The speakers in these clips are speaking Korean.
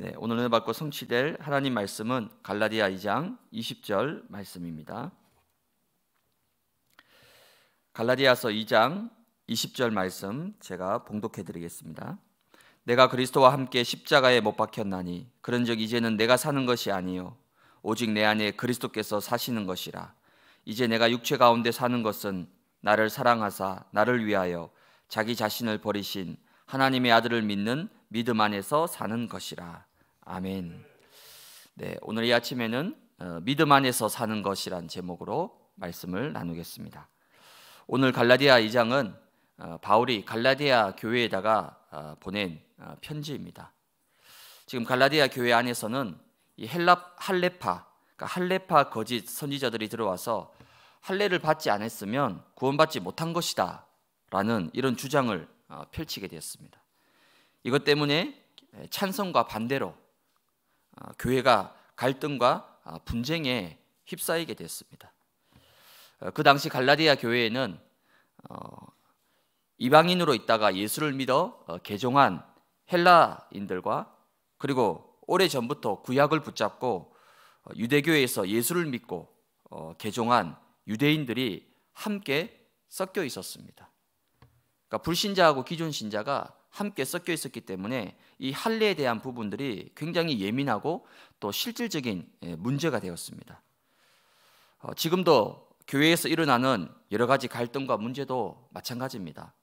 네, 오늘 은혜 받고 성취될 하나님 말씀은 갈라디아 2장 20절 말씀입니다. 갈라디아서 2장 20절 말씀 제가 봉독해 드리겠습니다. 내가 그리스도와 함께 십자가에 못 박혔나니 그런즉 이제는 내가 사는 것이 아니요 오직 내 안에 그리스도께서 사시는 것이라 이제 내가 육체 가운데 사는 것은 나를 사랑하사 나를 위하여 자기 자신을 버리신 하나님의 아들을 믿는 믿음 안에서 사는 것이라 아멘. 네, 오늘 이 아침에는 어, 믿음 안에서 사는 것이란 제목으로 말씀을 나누겠습니다. 오늘 갈라디아 2장은 어, 바울이 갈라디아 교회에다가 어, 보낸 편지입니다. 지금 갈라디아 교회 안에서는 이 헬랍 할레파, 그러니까 할레파 거짓 선지자들이 들어와서 할례를 받지 않았으면 구원받지 못한 것이다라는 이런 주장을 펼치게 되었습니다. 이것 때문에 찬성과 반대로 아, 교회가 갈등과 아, 분쟁에 휩싸이게 됐습니다. 어, 그 당시 갈라디아 교회에는 어, 이방인으로 있다가 예수를 믿어 어, 개종한 헬라인들과 그리고 오래 전부터 구약을 붙잡고 유대교에서 예수를 믿고 개종한 유대인들이 함께 섞여 있었습니다. 그러니까 불신자하고 기존 신자가 함께 섞여 있었기 때문에 이 할례에 대한 부분들이 굉장히 예민하고 또 실질적인 예, 문제가 되었습니다. 어, 지금도 교회에서 일어나는 여러 가지 갈등과 문제도 마찬가지입니다.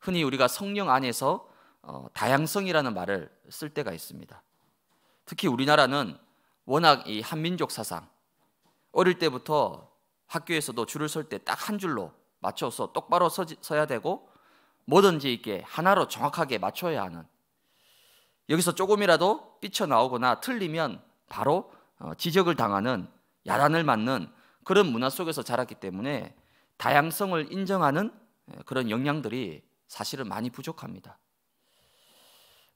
흔히 우리가 성령 안에서 어, 다양성이라는 말을 쓸 때가 있습니다. 특히 우리나라는 워낙 이 한민족 사상 어릴 때부터 학교에서도 줄을 설 때 딱 한 줄로 맞춰서 똑바로 서, 서야 되고 뭐든지 이게 하나로 정확하게 맞춰야 하는 여기서 조금이라도 삐쳐나오거나 틀리면 바로 어, 지적을 당하는 야단을 맞는 그런 문화 속에서 자랐기 때문에 다양성을 인정하는 그런 역량들이 사실은 많이 부족합니다.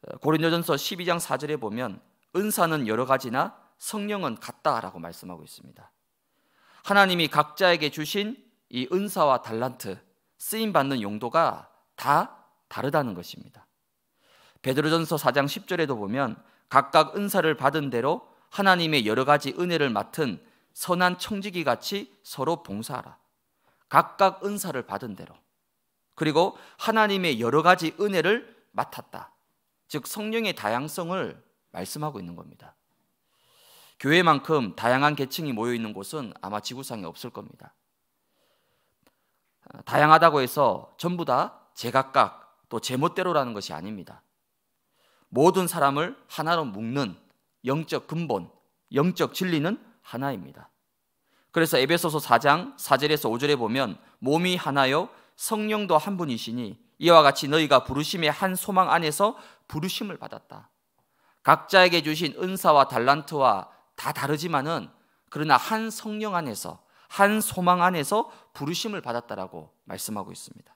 어, 고린도전서 12장 4절에 보면 은사는 여러 가지나 성령은 같다라고 말씀하고 있습니다. 하나님이 각자에게 주신 이 은사와 달란트 쓰임 받는 용도가 다 다르다는 것입니다. 베드로전서 4장 10절에도 보면 각각 은사를 받은 대로 하나님의 여러 가지 은혜를 맡은 선한 청지기 같이 서로 봉사하라. 각각 은사를 받은 대로. 그리고 하나님의 여러 가지 은혜를 맡았다. 즉 성령의 다양성을 말씀하고 있는 겁니다. 교회만큼 다양한 계층이 모여 있는 곳은 아마 지구상에 없을 겁니다. 다양하다고 해서 전부 다 제각각 또 제멋대로라는 것이 아닙니다. 모든 사람을 하나로 묶는 영적 근본, 영적 진리는 하나입니다. 그래서 에베소서 4장 4절에서 5절에 보면 몸이 하나요 성령도 한 분이시니 이와 같이 너희가 부르심의 한 소망 안에서 부르심을 받았다. 각자에게 주신 은사와 달란트와 다 다르지만은 그러나 한 성령 안에서 한 소망 안에서 부르심을 받았다라고 말씀하고 있습니다.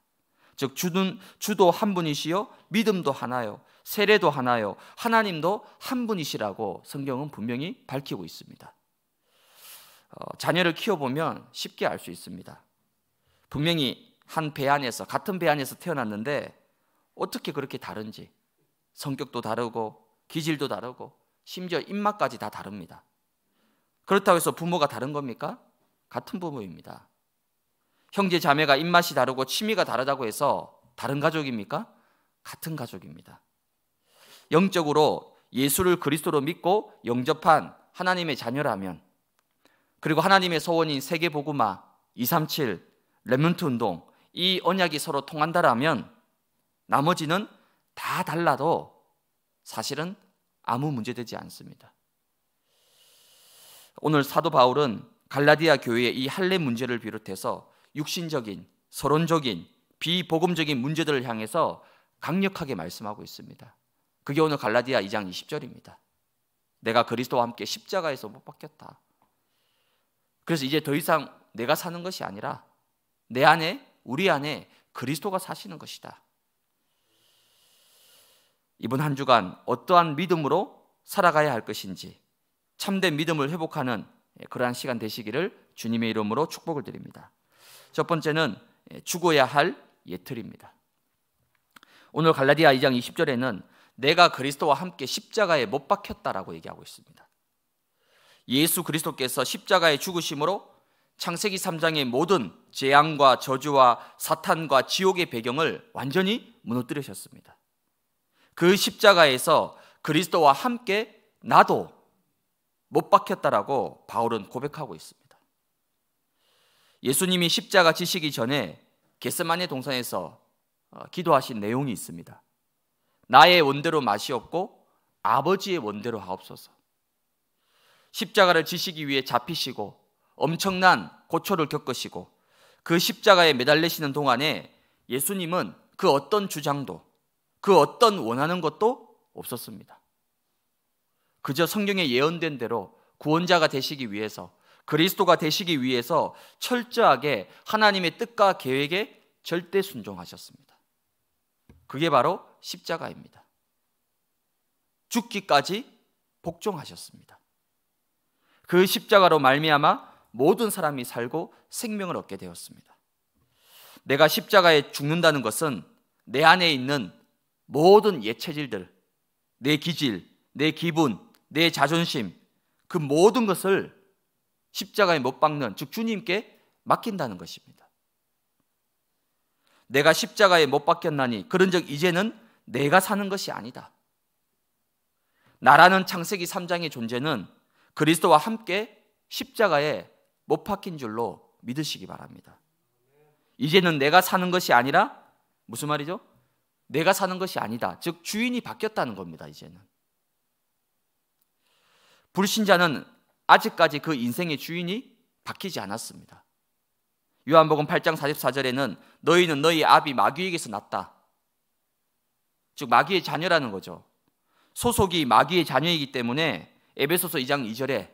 즉 주는 주도 한 분이시요 믿음도 하나요 세례도 하나요 하나님도 한 분이시라고 성경은 분명히 밝히고 있습니다. 어, 자녀를 키워 보면 쉽게 알 수 있습니다. 분명히 한 배 안에서 같은 배 안에서 태어났는데 어떻게 그렇게 다른지 성격도 다르고 기질도 다르고 심지어 입맛까지 다 다릅니다. 그렇다고 해서 부모가 다른 겁니까? 같은 부모입니다. 형제 자매가 입맛이 다르고 취미가 다르다고 해서 다른 가족입니까? 같은 가족입니다. 영적으로 예수를 그리스도로 믿고 영접한 하나님의 자녀라면 그리고 하나님의 소원인 세계 복음화 237 레몬트 운동 이 언약이 서로 통한다라면 나머지는 다 달라도 사실은 아무 문제되지 않습니다. 오늘 사도 바울은 갈라디아 교회의 이 할례 문제를 비롯해서 육신적인, 서론적인, 비복음적인 문제들을 향해서 강력하게 말씀하고 있습니다. 그게 오늘 갈라디아 2장 20절입니다. 내가 그리스도와 함께 십자가에서 못 박혔다. 그래서 이제 더 이상 내가 사는 것이 아니라 내 안에 우리 안에 그리스도가 사시는 것이다. 이번 한 주간 어떠한 믿음으로 살아가야 할 것인지 참된 믿음을 회복하는 그러한 시간 되시기를 주님의 이름으로 축복을 드립니다. 첫 번째는 예, 죽어야 할 예틀입니다. 오늘 갈라디아 2장 20절에는 내가 그리스도와 함께 십자가에 못 박혔다라고 얘기하고 있습니다. 예수 그리스도께서 십자가에 죽으심으로 창세기 3장의 모든 재앙과 저주와 사탄과 지옥의 배경을 완전히 무너뜨리셨습니다. 그 십자가에서 그리스도와 함께 나도 못 박혔다라고 바울은 고백하고 있습니다. 예수님이 십자가 지시기 전에 겟세만의 동산에서 어, 기도하신 내용이 있습니다. 나의 원대로 맛이 없고 아버지의 원대로 하옵소서. 십자가를 지시기 위해 잡히시고 엄청난 고초를 겪으시고 그 십자가에 매달리시는 동안에 예수님은 그 어떤 주장도 그 어떤 원하는 것도 없었습니다. 그저 성경에 예언된 대로 구원자가 되시기 위해서 그리스도가 되시기 위해서 철저하게 하나님의 뜻과 계획에 절대 순종하셨습니다. 그게 바로 십자가입니다. 죽기까지 복종하셨습니다. 그 십자가로 말미암아 모든 사람이 살고 생명을 얻게 되었습니다. 내가 십자가에 죽는다는 것은 내 안에 있는 모든 예체질들, 내 기질, 내 기분, 내 자존심, 그 모든 것을 십자가에 못 박는 즉 주님께 맡긴다는 것입니다. 내가 십자가에 못 박혔나니 그런즉 이제는 내가 사는 것이 아니다. 나라는 창세기 3장의 존재는 그리스도와 함께 십자가에 못 박힌 줄로 믿으시기 바랍니다. 이제는 내가 사는 것이 아니라 무슨 말이죠? 내가 사는 것이 아니다. 즉 주인이 바뀌었다는 겁니다. 이제는 불신자는 아직까지 그 인생의 주인이 바뀌지 않았습니다. 요한복음 8장 44절에는 너희는 너희 아비 마귀에게서 났다. 즉 마귀의 자녀라는 거죠. 소속이 마귀의 자녀이기 때문에 에베소서 2장 2절에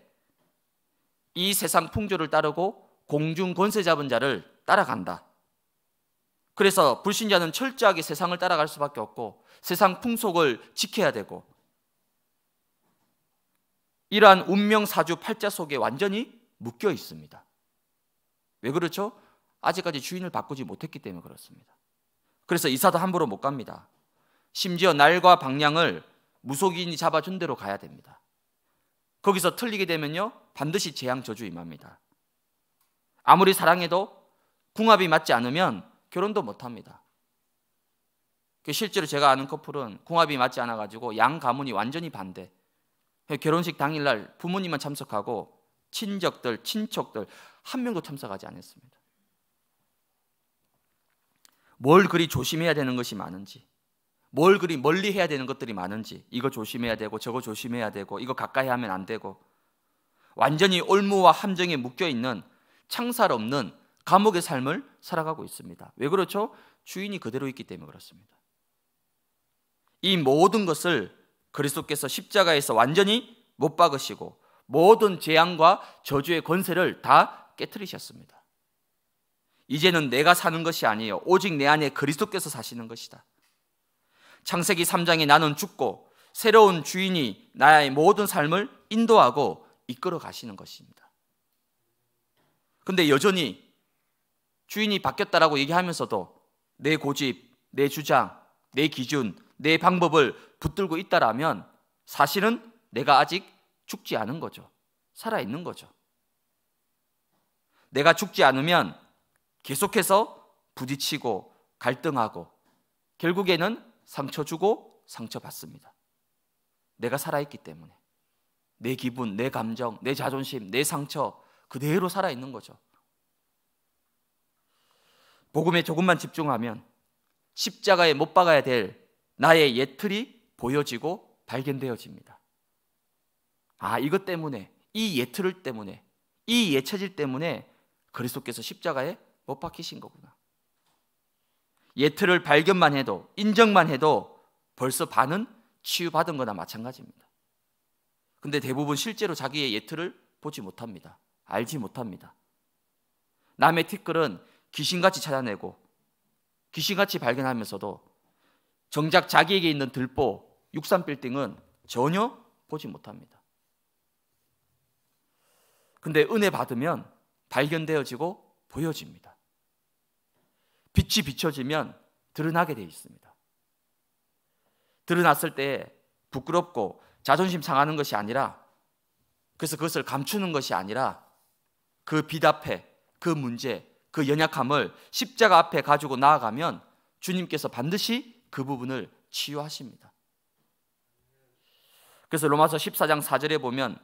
이 세상 풍조를 따르고 공중 권세 잡은 자를 따라간다. 그래서 불신자는 철저하게 세상을 따라갈 수밖에 없고 세상 풍속을 지켜야 되고 이러한 운명 사주 팔자 속에 완전히 묶여 있습니다. 왜 그렇죠? 아직까지 주인을 바꾸지 못했기 때문에 그렇습니다. 그래서 이사도 함부로 못 갑니다. 심지어 날과 방향을 무속인이 잡아준 대로 가야 됩니다. 거기서 틀리게 되면요, 반드시 재앙 저주 임합니다. 아무리 사랑해도 궁합이 맞지 않으면 결혼도 못 합니다. 그 실제로 제가 아는 커플은 궁합이 맞지 않아가지고 양 가문이 완전히 반대. 결혼식 당일날 부모님만 참석하고 친척들, 친척들 한 명도 참석하지 않았습니다. 뭘 그리 조심해야 되는 것이 많은지, 뭘 그리 멀리 해야 되는 것들이 많은지, 이거 조심해야 되고, 저거 조심해야 되고, 이거 가까이 하면 안 되고, 완전히 올무와 함정에 묶여 있는 창살 없는 감옥의 삶을 살아가고 있습니다. 왜 그렇죠? 주인이 그대로 있기 때문에 그렇습니다. 이 모든 것을 그리스도께서 십자가에서 완전히 못 박으시고 모든 재앙과 저주의 권세를 다 깨뜨리셨습니다. 이제는 내가 사는 것이 아니요 오직 내 안에 그리스도께서 사시는 것이다. 창세기 3장에 나는 죽고 새로운 주인이 나의 모든 삶을 인도하고 이끌어 가시는 것입니다. 근데 여전히 주인이 바뀌었다라고 얘기하면서도 내 고집, 내 주장, 내 기준, 내 방법을 붙들고 있다라면 사실은 내가 아직 죽지 않은 거죠. 살아 있는 거죠. 내가 죽지 않으면 계속해서 부딪히고 갈등하고 결국에는 상처 주고 상처 받습니다. 내가 살아있기 때문에 내 기분, 내 감정, 내 자존심, 내 상처 그대로 살아있는 거죠. 복음에 조금만 집중하면 십자가에 못 박아야 될 나의 예틀이 보여지고 발견되어집니다. 아, 이것 때문에 이 예틀을 때문에 이 예체질 때문에 그리스도께서 십자가에 못 박히신 거구나. 예틀을 발견만 해도 인정만 해도 벌써 반은 치유받은 거나 마찬가지입니다. 근데 대부분 실제로 자기의 예틀을 보지 못합니다. 알지 못합니다. 남의 티끌은 귀신같이 찾아내고 귀신같이 발견하면서도 정작 자기에게 있는 들보 63빌딩은 전혀 보지 못합니다. 근데 은혜 받으면 발견되어지고 보여집니다. 빛이 비춰지면 드러나게 되어 있습니다. 드러났을 때 부끄럽고 자존심 상하는 것이 아니라 그래서 그것을 감추는 것이 아니라 그 빛 앞에 그 문제, 그 연약함을 십자가 앞에 가지고 나아가면 주님께서 반드시 그 부분을 치유하십니다. 그래서 로마서 14장 4절에 보면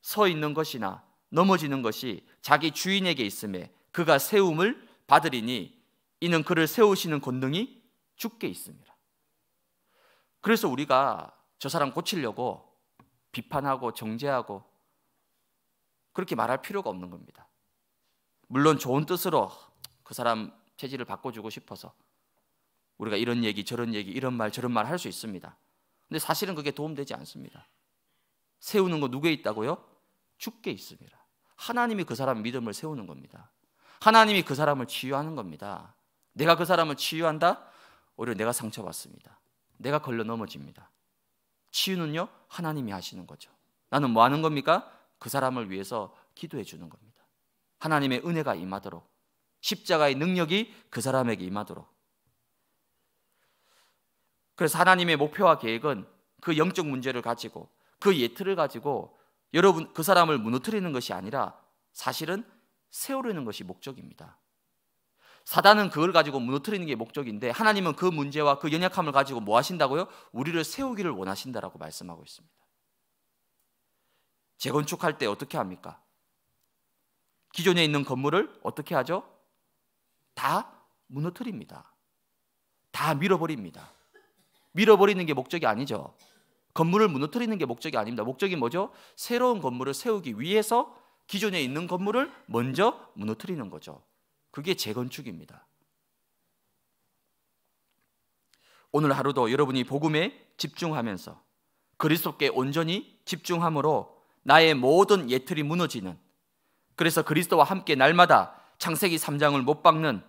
서 있는 것이나 넘어지는 것이 자기 주인에게 있음에 그가 세움을 받으리니 이는 그를 세우시는 권능이 죽게 있습니다. 그래서 우리가 저 사람 고치려고 비판하고 정죄하고 그렇게 말할 필요가 없는 겁니다. 물론 좋은 뜻으로 그 사람 체질을 바꿔주고 싶어서 우리가 이런 얘기 저런 얘기 이런 말 저런 말 할 수 있습니다. 근데 사실은 그게 도움되지 않습니다. 세우는 거 누구에 있다고요? 죽게 있습니다. 하나님이 그 사람 믿음을 세우는 겁니다. 하나님이 그 사람을 치유하는 겁니다. 내가 그 사람을 치유한다? 오히려 내가 상처받습니다. 내가 걸려 넘어집니다. 치유는요, 하나님이 하시는 거죠. 나는 뭐 하는 겁니까? 그 사람을 위해서 기도해 주는 겁니다. 하나님의 은혜가 임하도록, 십자가의 능력이 그 사람에게 임하도록, 그래서 하나님의 목표와 계획은 그 영적 문제를 가지고 그 예틀을 가지고 여러분 그 사람을 무너뜨리는 것이 아니라 사실은 세우려는 것이 목적입니다. 사단은 그걸 가지고 무너뜨리는 게 목적인데 하나님은 그 문제와 그 연약함을 가지고 뭐 하신다고요? 우리를 세우기를 원하신다라고 말씀하고 있습니다. 재건축할 때 어떻게 합니까? 기존에 있는 건물을 어떻게 하죠? 다 무너뜨립니다. 다 밀어버립니다. 밀어버리는 게 목적이 아니죠. 건물을 무너뜨리는 게 목적이 아닙니다. 목적이 뭐죠? 새로운 건물을 세우기 위해서 기존에 있는 건물을 먼저 무너뜨리는 거죠. 그게 재건축입니다. 오늘 하루도 여러분이 복음에 집중하면서 그리스도께 온전히 집중함으로 나의 모든 예틀이 무너지는 그래서 그리스도와 함께 날마다 창세기 3장을 못 박는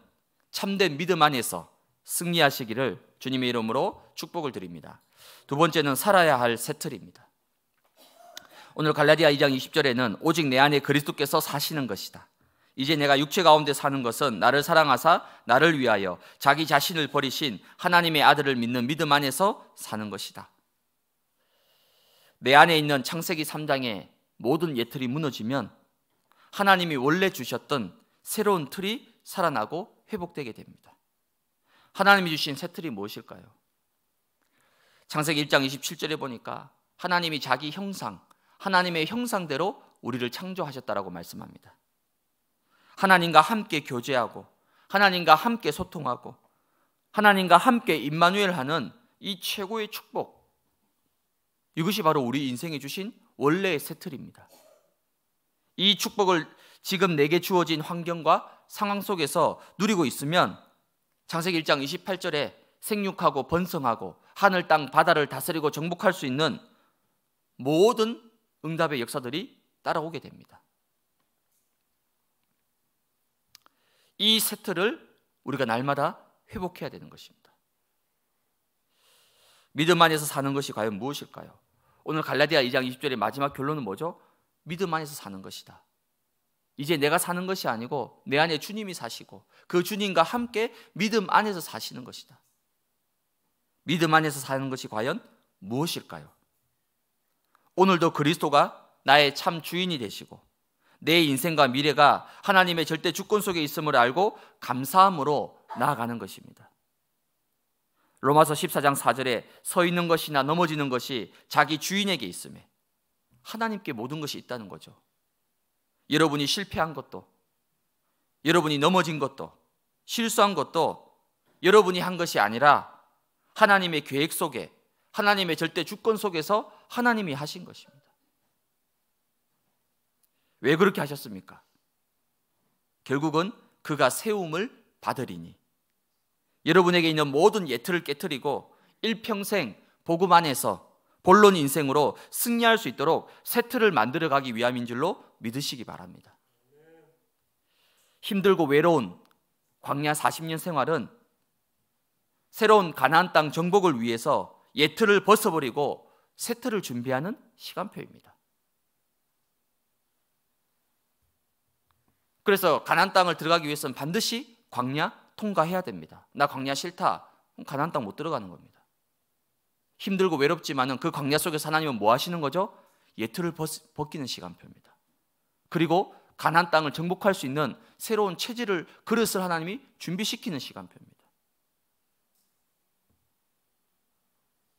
참된 믿음 안에서 승리하시기를 주님의 이름으로 축복을 드립니다. 두 번째는 살아야 할 세틀입니다. 오늘 갈라디아 2장 20절에는 오직 내 안에 그리스도께서 사시는 것이다. 이제 내가 육체 가운데 사는 것은 나를 사랑하사 나를 위하여 자기 자신을 버리신 하나님의 아들을 믿는 믿음 안에서 사는 것이다. 내 안에 있는 창세기 3장의 모든 예틀이 무너지면 하나님이 원래 주셨던 새로운 틀이 살아나고 회복되게 됩니다. 하나님이 주신 세 틀이 무엇일까요? 창세기 1장 27절에 보니까 하나님이 자기 형상, 하나님의 형상대로 우리를 창조하셨다라고 말씀합니다. 하나님과 함께 교제하고 하나님과 함께 소통하고 하나님과 함께 임마누엘하는 이 최고의 축복 이것이 바로 우리 인생에 주신 원래의 세틀입니다. 이 축복을 지금 내게 주어진 환경과 상황 속에서 누리고 있으면 창세기 1장 28절에 생육하고 번성하고 하늘 땅 바다를 다스리고 정복할 수 있는 모든 응답의 역사들이 따라오게 됩니다. 이 세트를 우리가 날마다 회복해야 되는 것입니다. 믿음 안에서 사는 것이 과연 무엇일까요? 오늘 갈라디아 2장 20절의 마지막 결론은 뭐죠? 믿음 안에서 사는 것이다. 이제 내가 사는 것이 아니고 내 안에 주님이 사시고 그 주님과 함께 믿음 안에서 사시는 것이다. 믿음 안에서 사는 것이 과연 무엇일까요? 오늘도 그리스도가 나의 참 주인이 되시고 내 인생과 미래가 하나님의 절대 주권 속에 있음을 알고 감사함으로 나아가는 것입니다. 로마서 14장 4절에 서 있는 것이나 넘어지는 것이 자기 주인에게 있음에 하나님께 모든 것이 있다는 거죠. 여러분이 실패한 것도, 여러분이 넘어진 것도, 실수한 것도 여러분이 한 것이 아니라 하나님의 계획 속에, 하나님의 절대 주권 속에서 하나님이 하신 것입니다. 왜 그렇게 하셨습니까? 결국은 그가 세움을 받으리니. 여러분에게 있는 모든 예틀을 깨뜨리고 일평생 복음 안에서 본론 인생으로 승리할 수 있도록 세트를 만들어 가기 위함인 줄로 믿으시기 바랍니다. 힘들고 외로운 광야 40년 생활은 새로운 가나안 땅 정복을 위해서 예틀을 벗어버리고 세트를 준비하는 시간표입니다. 그래서 가나안 땅을 들어가기 위해서는 반드시 광야 통과해야 됩니다. 나 광야 싫다. 가나안 땅못 들어가는 겁니다. 힘들고 외롭지만은 그 광야 속에 하나님은 뭐 하시는 거죠? 예틀을 벗기는 시간표입니다. 그리고 가나안 땅을 정복할 수 있는 새로운 체질을 그릇을 하나님이 준비시키는 시간표입니다.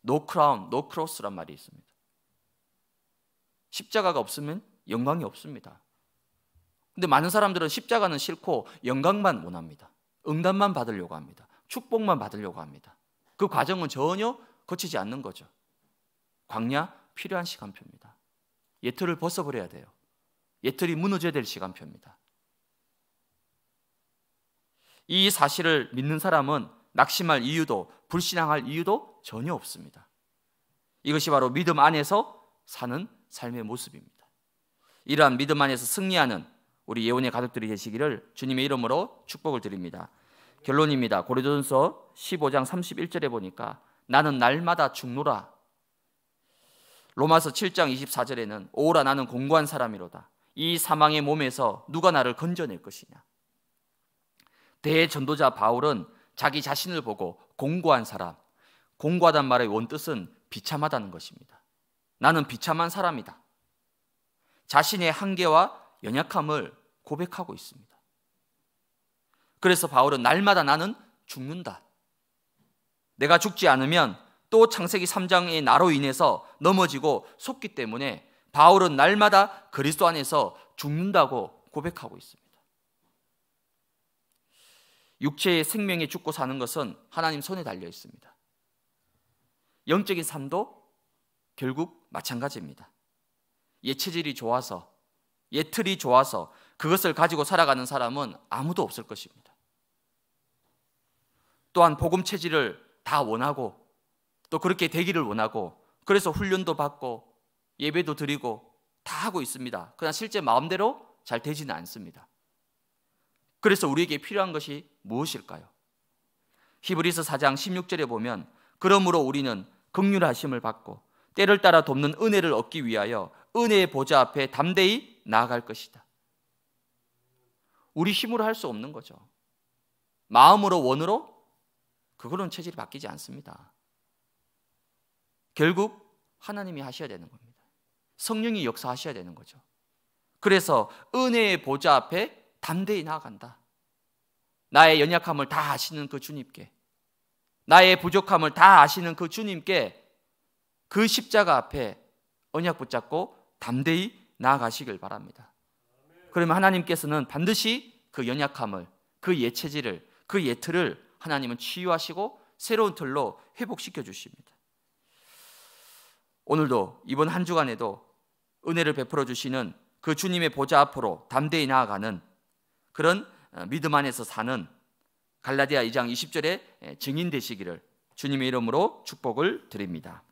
노 크라운, 노 크로스란 말이 있습니다. 십자가가 없으면 영광이 없습니다. 근데 많은 사람들은 십자가는 싫고 영광만 원합니다. 응답만 받으려고 합니다. 축복만 받으려고 합니다. 그 과정은 전혀 거치지 않는 거죠. 광야 필요한 시간표입니다. 예틀을 벗어버려야 돼요. 예틀이 무너져야 될 시간표입니다. 이 사실을 믿는 사람은 낙심할 이유도 불신앙할 이유도 전혀 없습니다. 이것이 바로 믿음 안에서 사는 삶의 모습입니다. 이러한 믿음 안에서 승리하는 우리 예원의 가족들이 되시기를 주님의 이름으로 축복을 드립니다. 결론입니다. 고린전서 15장 31절에 보니까 나는 날마다 죽노라. 로마서 7장 24절에는 오라 나는 공고한 사람이로다. 이 사망의 몸에서 누가 나를 건져낼 것이냐? 대전도자 바울은 자기 자신을 보고 공고한 사람, 공고하단 말의 원뜻은 비참하다는 것입니다. 나는 비참한 사람이다. 자신의 한계와 연약함을 고백하고 있습니다. 그래서 바울은 날마다 나는 죽는다. 내가 죽지 않으면 또 창세기 3장의 나로 인해서 넘어지고 속기 때문에 바울은 날마다 그리스도 안에서 죽는다고 고백하고 있습니다. 육체의 생명이 죽고 사는 것은 하나님 손에 달려 있습니다. 영적인 삶도 결국 마찬가지입니다. 옛 체질이 좋아서, 옛 틀이 좋아서 그것을 가지고 살아가는 사람은 아무도 없을 것입니다. 또한 복음 체질을 다 원하고 또 그렇게 되기를 원하고 그래서 훈련도 받고 예배도 드리고 다 하고 있습니다. 그러나 실제 마음대로 잘 되지는 않습니다. 그래서 우리에게 필요한 것이 무엇일까요? 히브리서 4장 16절에 보면 그러므로 우리는 극률하심을 받고 때를 따라 돕는 은혜를 얻기 위하여 은혜의 보좌 앞에 담대히 나아갈 것이다. 우리 힘으로 할 수 없는 거죠. 마음으로 원으로 그걸는 체질이 바뀌지 않습니다. 결국 하나님이 하셔야 되는 겁니다. 성령이 역사하셔야 되는 거죠. 그래서 은혜의 보좌 앞에 담대히 나아간다. 나의 연약함을 다 아시는 그 주님께, 나의 부족함을 다 아시는 그 주님께 그 십자가 앞에 언약 붙잡고 담대히 나아가시길 바랍니다. 그러면 하나님께서는 반드시 그 연약함을, 그 예체질을, 그 예틀을 하나님은 치유하시고 새로운 틀로 회복시켜 주십니다. 오늘도 이번 한 주간에도 은혜를 베풀어 주시는 그 주님의 보좌 앞으로 담대히 나아가는 그런 어, 믿음 안에서 사는 갈라디아 2장 20절의 증인 되시기를 주님의 이름으로 축복을 드립니다.